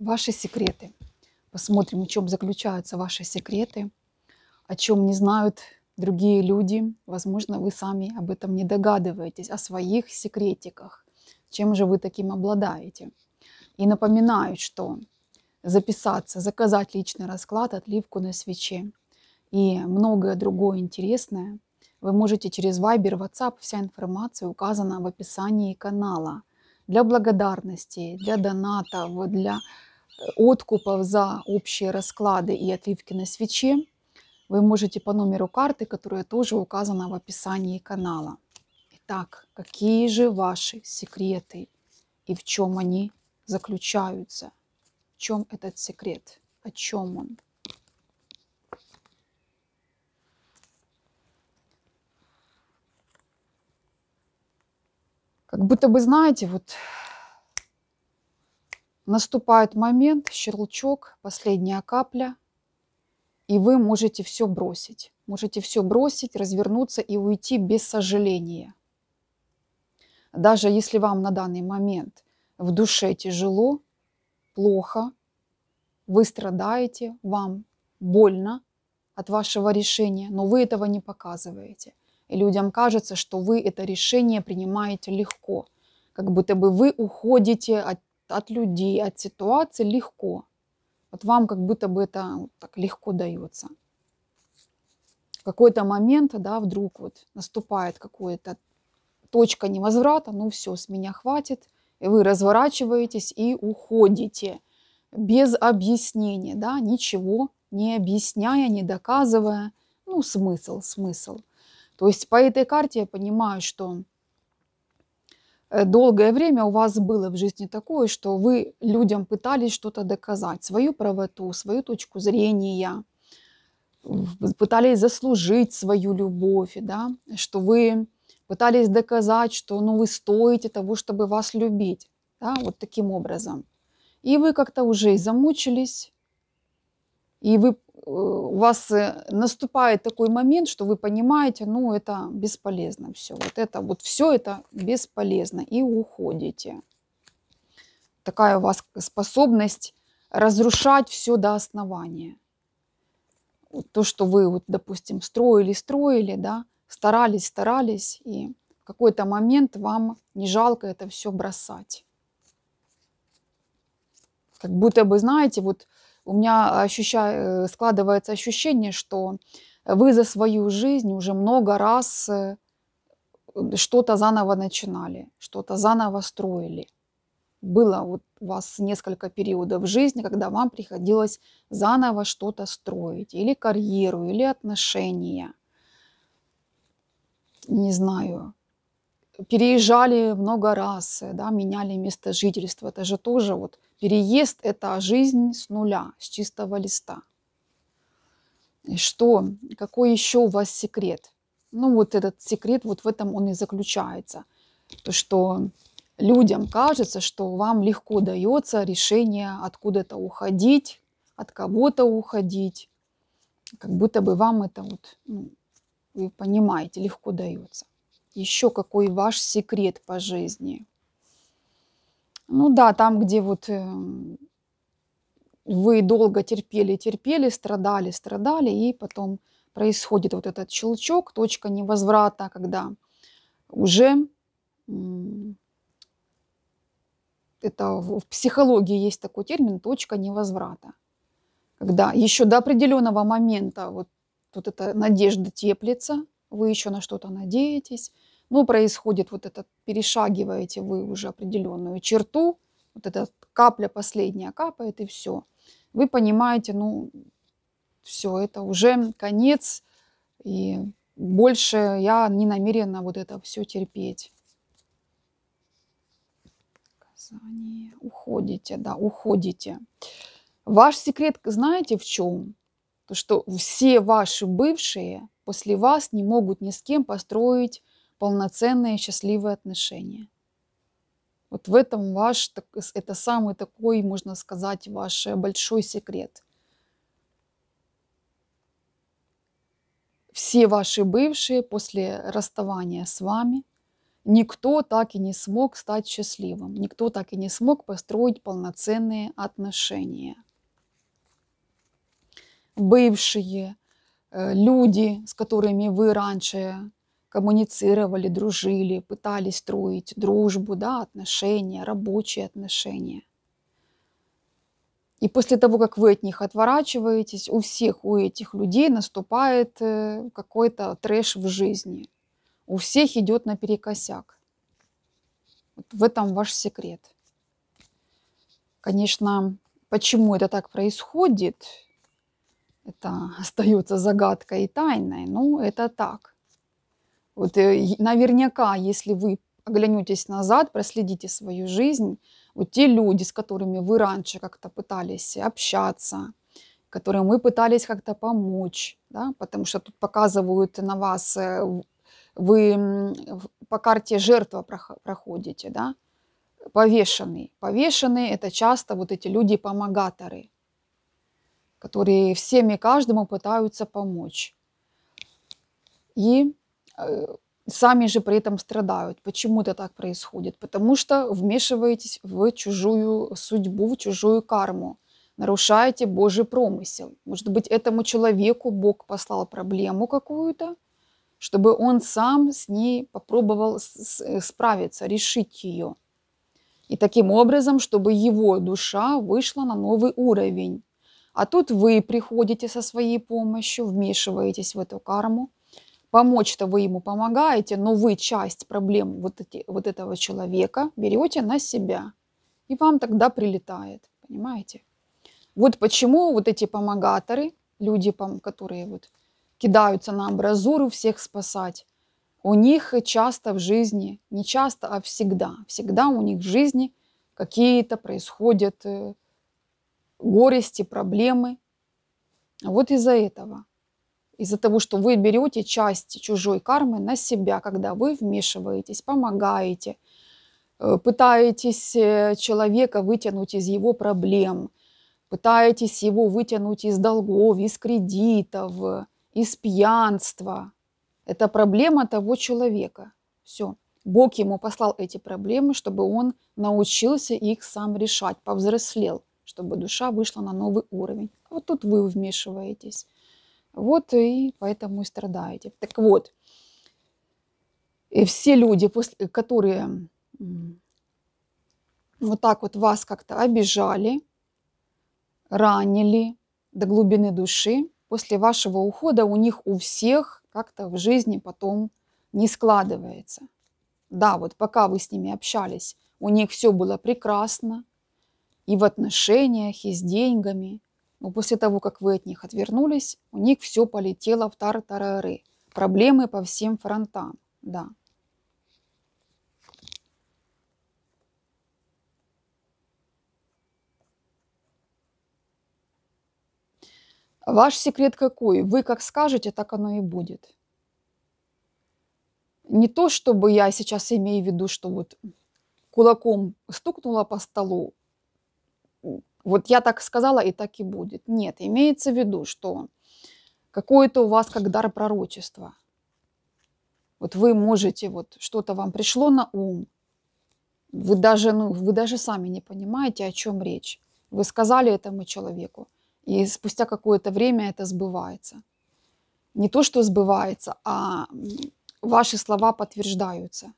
Ваши секреты. Посмотрим, в чем заключаются ваши секреты, о чем не знают другие люди. Возможно, вы сами об этом не догадываетесь, о своих секретиках. Чем же вы таким обладаете? И напоминаю, что записаться, заказать личный расклад, отливку на свече и многое другое интересное вы можете через Viber, WhatsApp. Вся информация указана в описании канала – для благодарности, для донатов, для э, откупов за общие расклады и отливки на свече, вы можете по номеру карты, которая тоже указана в описании канала. Итак, какие же ваши секреты и в чем они заключаются? В чем этот секрет? О чем он? как будто бы, знаете, вот наступает момент, щелчок, последняя капля, и вы можете все бросить. Можете все бросить, развернуться и уйти без сожаления. Даже если вам на данный момент в душе тяжело, плохо, вы страдаете, вам больно от вашего решения, но вы этого не показываете – и людям кажется, что вы это решение принимаете легко. Как будто бы вы уходите от, от людей, от ситуации легко. Вот вам как будто бы это так легко дается. В какой-то момент, да, вдруг вот наступает какая-то точка невозврата, ну все, с меня хватит, и вы разворачиваетесь и уходите без объяснения, да, ничего не объясняя, не доказывая, ну смысл, смысл – то есть по этой карте я понимаю, что э, долгое время у вас было в жизни такое, что вы людям пытались что-то доказать, свою правоту, свою точку зрения, пытались заслужить свою любовь, да, что вы пытались доказать, что ну, вы стоите того, чтобы вас любить, да, вот таким образом. И вы как-то уже и замучились, и вы, э, у вас э, наступает такой момент, что вы понимаете, ну это бесполезно все. Вот это вот все это бесполезно. И уходите. Такая у вас способность разрушать все до основания. То, что вы, вот, допустим, строили, строили, да, старались, старались, и в какой-то момент вам не жалко это все бросать. Как будто бы, знаете, вот у меня ощуща... Э, складывается ощущение, что вы за свою жизнь уже много раз э, что-то заново начинали, что-то заново строили. Было вот у вас несколько периодов в жизни, когда вам приходилось заново что-то строить, или карьеру, или отношения. Не знаю, переезжали много раз, э, да, меняли место жительства. Это же тоже вот переезд – это жизнь с нуля, с чистого листа. И что, какой еще у вас секрет? Ну вот этот секрет, вот в этом он и заключается. То, что людям кажется, что вам легко дается решение откуда-то уходить, от кого-то уходить. Как будто бы вам это вот, ну, вы понимаете, легко дается еще какой ваш секрет по жизни. Ну да, там, где вот э, вы долго терпели, терпели, страдали, страдали, и потом происходит вот этот щелчок, точка невозврата, когда уже это в психологии есть такой термин точка невозврата. Когда еще до определенного момента вот, вот эта надежда теплится, вы еще на что-то надеетесь, ну, происходит вот этот, перешагиваете вы уже определенную черту, вот эта капля последняя капает, и все. Вы понимаете, ну, все, это уже конец, и больше я не намерена вот это все терпеть. Казание. Уходите, да, уходите. Ваш секрет, знаете, в чем? То, что все ваши бывшие после вас не могут ни с кем построить полноценные счастливые отношения. Вот в этом ваш, это самый такой, можно сказать, ваш э, большой секрет. Все ваши бывшие после расставания с вами, никто так и не смог стать счастливым, никто так и не смог построить полноценные отношения. Бывшие э, люди, с которыми вы раньше коммуницировали, дружили, пытались строить дружбу, да, отношения, рабочие отношения. И после того, как вы от них отворачиваетесь, у всех у этих людей наступает э, какой-то трэш в жизни. У всех идет наперекосяк. Вот в этом ваш секрет. Конечно, почему это так происходит, это остается загадкой и тайной, но это так. Вот э, наверняка, если вы оглянетесь назад, проследите свою жизнь, вот те люди, с которыми вы раньше как-то пытались общаться, которым мы пытались как-то помочь, да, потому что тут показывают на вас, э, вы по карте жертва проходите, да, повешенный. повешенный, это часто вот эти люди-помогаторы, которые всеми каждому пытаются помочь. И Э, сами же при этом страдают. Почему это так происходит? Потому что вмешиваетесь в чужую судьбу, в чужую карму, нарушаете Божий промысел. Может быть, этому человеку Бог послал проблему какую-то, чтобы он сам с ней попробовал справиться, решить ее. И таким образом, чтобы его душа вышла на новый уровень. А тут вы приходите со своей помощью, вмешиваетесь в эту карму – помочь-то вы ему помогаете, но вы часть проблем вот, эти, вот этого человека берете на себя. И вам тогда прилетает, понимаете? Вот почему вот эти помогаторы, люди, которые вот кидаются на абразуру всех спасать, у них часто в жизни, не часто, а всегда, всегда у них в жизни какие-то происходят э, горести, проблемы. Вот из-за этого из-за того, что вы берете часть чужой кармы на себя, когда вы вмешиваетесь, помогаете, э, пытаетесь э, человека вытянуть из его проблем, пытаетесь его вытянуть из долгов, из кредитов, из пьянства. Это проблема того человека. Все. Бог ему послал эти проблемы, чтобы он научился их сам решать, повзрослел, чтобы душа вышла на новый уровень. А вот тут вы вмешиваетесь. Вот и поэтому и страдаете. Так вот, и все люди, э, которые вот так вот вас как-то обижали, ранили до глубины души, после вашего ухода у них у всех как-то в жизни потом не складывается. Да, вот пока вы с ними общались, у них все было прекрасно, и в отношениях, и с деньгами, но после того, как вы от них отвернулись, у них все полетело в тар-тарары. Проблемы по всем фронтам, да. Ваш секрет какой? Вы как скажете, так оно и будет. Не то, чтобы я сейчас имею в виду, что вот кулаком стукнула по столу, вот я так сказала и так и будет. Нет, имеется в виду, что какое-то у вас как дар пророчества. Вот вы можете, вот что-то вам пришло на ум, вы даже, ну, вы даже сами не понимаете, о чем речь. Вы сказали этому человеку, и спустя какое-то время это сбывается. Не то, что сбывается, а ваши слова подтверждаются.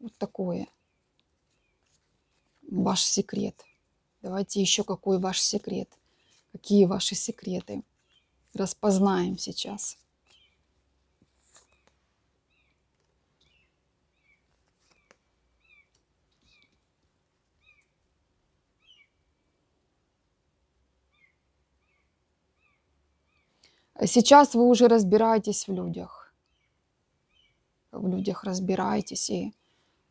Вот такое. Ваш секрет. Давайте еще какой ваш секрет. Какие ваши секреты? Распознаем сейчас. Сейчас вы уже разбираетесь в людях. В людях разбираетесь и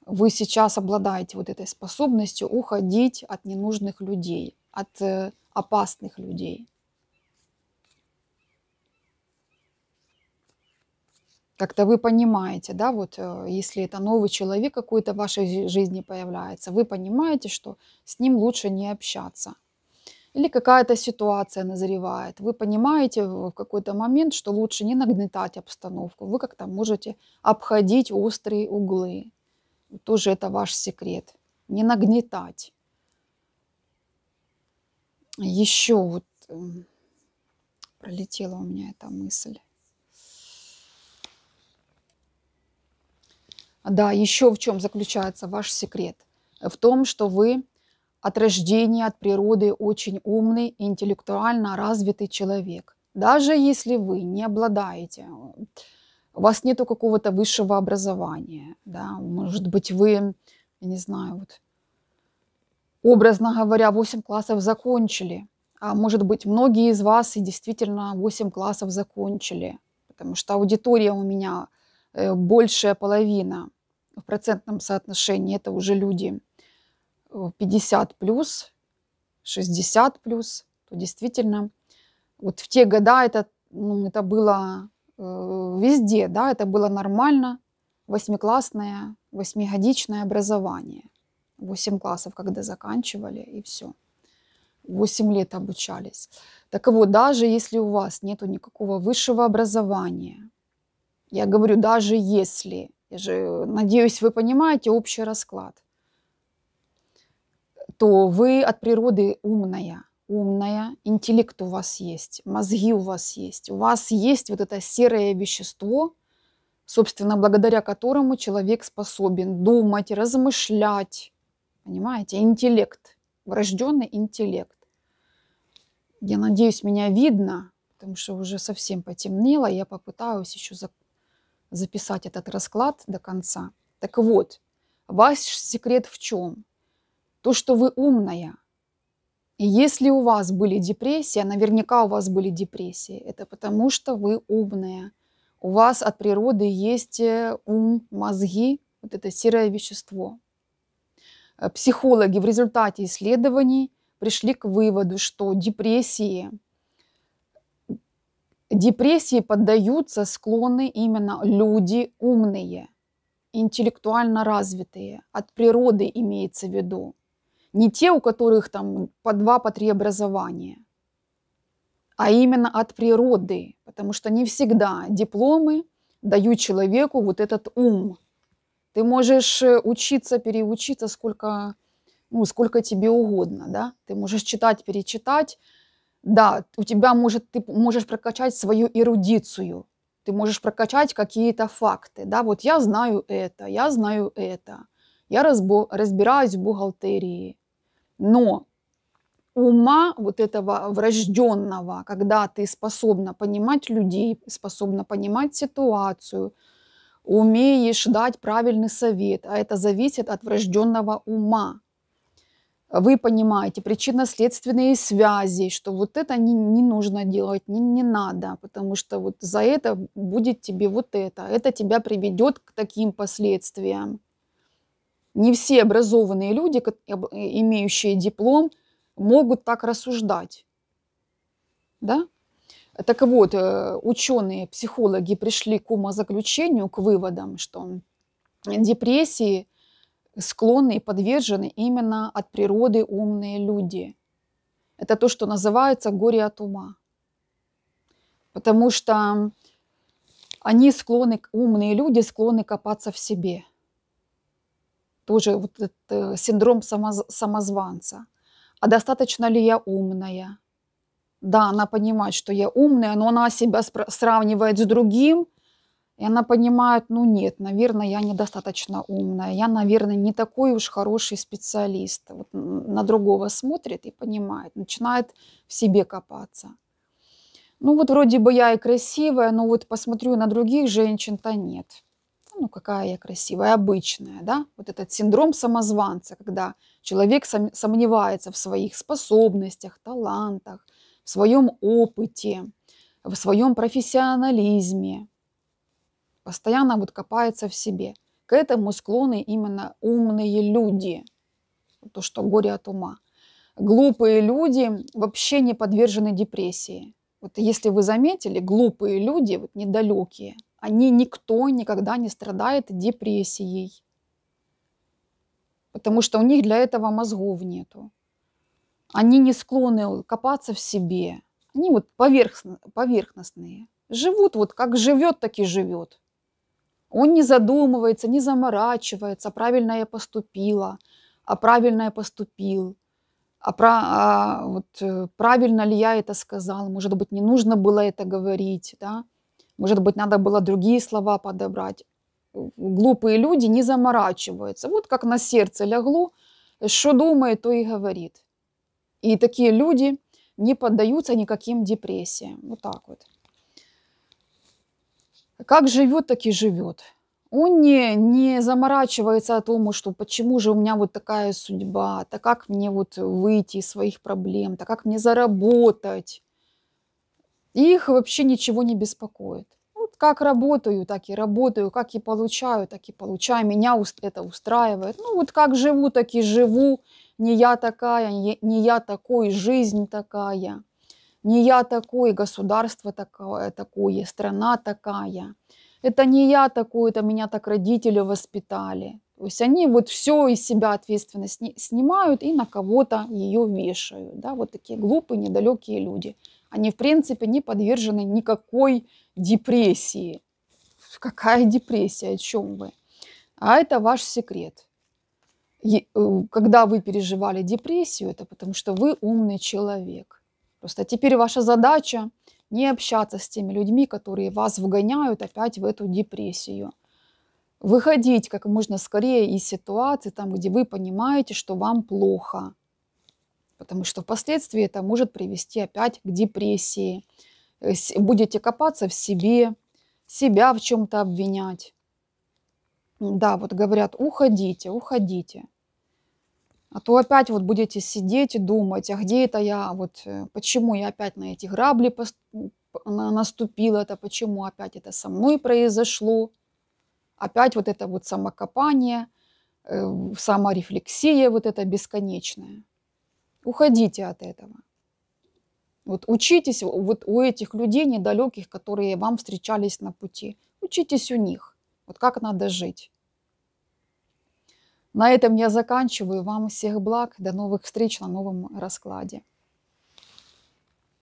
вы сейчас обладаете вот этой способностью уходить от ненужных людей, от э, опасных людей. Как-то вы понимаете, да, вот э, если это новый человек какой-то в вашей жизни появляется, вы понимаете, что с ним лучше не общаться. Или какая-то ситуация назревает. Вы понимаете в какой-то момент, что лучше не нагнетать обстановку. Вы как-то можете обходить острые углы тоже это ваш секрет. Не нагнетать. Еще вот эм, пролетела у меня эта мысль. Да, еще в чем заключается ваш секрет? В том, что вы от рождения, от природы очень умный, интеллектуально развитый человек. Даже если вы не обладаете э, у вас нету какого-то высшего образования, да, может быть, вы, я не знаю, вот, образно говоря, 8 классов закончили, а может быть, многие из вас и действительно 8 классов закончили, потому что аудитория у меня э, большая половина в процентном соотношении, это уже люди 50 э, плюс, 60 плюс, то действительно, вот в те года это, ну, это было Э, везде, да, это было нормально, восьмиклассное, восьмигодичное образование. Восемь классов, когда заканчивали, и все. Восемь лет обучались. Так вот, даже если у вас нету никакого высшего образования, я говорю, даже если, я же надеюсь, вы понимаете общий расклад, то вы от природы умная, умная, интеллект у вас есть, мозги у вас есть, у вас есть вот это серое вещество, собственно, благодаря которому человек способен думать, размышлять, понимаете, интеллект, врожденный интеллект. Я надеюсь, меня видно, потому что уже совсем потемнело, я попытаюсь еще за... записать этот расклад до конца. Так вот, ваш секрет в чем? То, что вы умная – и если у вас были депрессии, а наверняка у вас были депрессии, это потому что вы умные. У вас от природы есть э, ум, мозги, вот это серое вещество. Э, психологи в результате исследований пришли к выводу, что депрессии, депрессии поддаются склонны именно люди умные, интеллектуально развитые, от природы имеется в виду не те, у которых там по два, по три образования, а именно от природы, потому что не всегда дипломы дают человеку вот этот ум. Ты можешь э, учиться, переучиться сколько, ну, сколько тебе угодно, да? Ты можешь читать, перечитать, да, у тебя может, ты можешь прокачать свою эрудицию, ты можешь прокачать какие-то факты, да, вот я знаю это, я знаю это, я разбо, разбираюсь в бухгалтерии, но ума вот этого врожденного, когда ты способна понимать людей, способна понимать ситуацию, умеешь дать правильный совет, а это зависит от врожденного ума. Вы понимаете причинно-следственные связи, что вот это не, не нужно делать, не, не надо, потому что вот за это будет тебе вот это, а это тебя приведет к таким последствиям. Не все образованные люди, э, имеющие диплом, могут так рассуждать. Да? Так вот, э, ученые, психологи пришли к умозаключению, к выводам, что депрессии склонны и подвержены именно от природы умные люди. Это то, что называется горе от ума. Потому что они склонны, умные люди склонны копаться в себе – тоже вот этот э, синдром самозванца. А достаточно ли я умная? Да, она понимает, что я умная, но она себя сравнивает с другим, и она понимает, ну нет, наверное, я недостаточно умная, я, наверное, не такой уж хороший специалист. Вот на другого смотрит и понимает, начинает в себе копаться. Ну вот вроде бы я и красивая, но вот посмотрю на других женщин-то нет ну какая я красивая, обычная, да, вот этот синдром самозванца, когда человек сомневается в своих способностях, талантах, в своем опыте, в своем профессионализме, постоянно вот копается в себе. К этому склонны именно умные люди, то, что горе от ума. Глупые люди вообще не подвержены депрессии. Вот если вы заметили, глупые люди, вот недалекие – они никто никогда не страдает депрессией, потому что у них для этого мозгов нету. Они не склонны копаться в себе, они вот поверхностные. Живут вот как живет, так и живет. Он не задумывается, не заморачивается, правильно я поступила, а правильно я поступил, а, про, а вот, э, правильно ли я это сказал, может быть, не нужно было это говорить, да. Может быть, надо было другие слова подобрать. Глупые люди не заморачиваются. Вот как на сердце лягло, что думает, то и говорит. И такие люди не поддаются никаким депрессиям. Вот так вот. Как живет, так и живет. Он не, не заморачивается о том, что почему же у меня вот такая судьба, так как мне вот выйти из своих проблем, так как мне заработать. Их вообще ничего не беспокоит. Вот как работаю, так и работаю, как и получаю, так и получаю. Меня это устраивает. Ну вот как живу, так и живу. Не я такая, не я такой, жизнь такая. Не я такой, государство такое, такое страна такая. Это не я такой, это меня так родители воспитали. То есть они вот все из себя ответственность снимают и на кого-то ее вешают. Да, вот такие глупые, недалекие люди. Они, в принципе, не подвержены никакой депрессии. Какая депрессия, о чем вы? А это ваш секрет. Э, когда вы переживали депрессию, это потому что вы умный человек. Просто теперь ваша задача не общаться с теми людьми, которые вас вгоняют опять в эту депрессию. Выходить как можно скорее из ситуации, там, где вы понимаете, что вам плохо потому что впоследствии это может привести опять к депрессии. Будете копаться в себе, себя в чем-то обвинять. Да, вот говорят, уходите, уходите. А то опять вот будете сидеть и думать, а где это я, вот э, почему я опять на эти грабли наступила, это почему опять это со мной произошло. Опять вот это вот самокопание, э, саморефлексия вот это бесконечная. Уходите от этого. Вот учитесь вот у этих людей недалеких, которые вам встречались на пути. Учитесь у них, вот как надо жить. На этом я заканчиваю. Вам всех благ. До новых встреч на новом раскладе.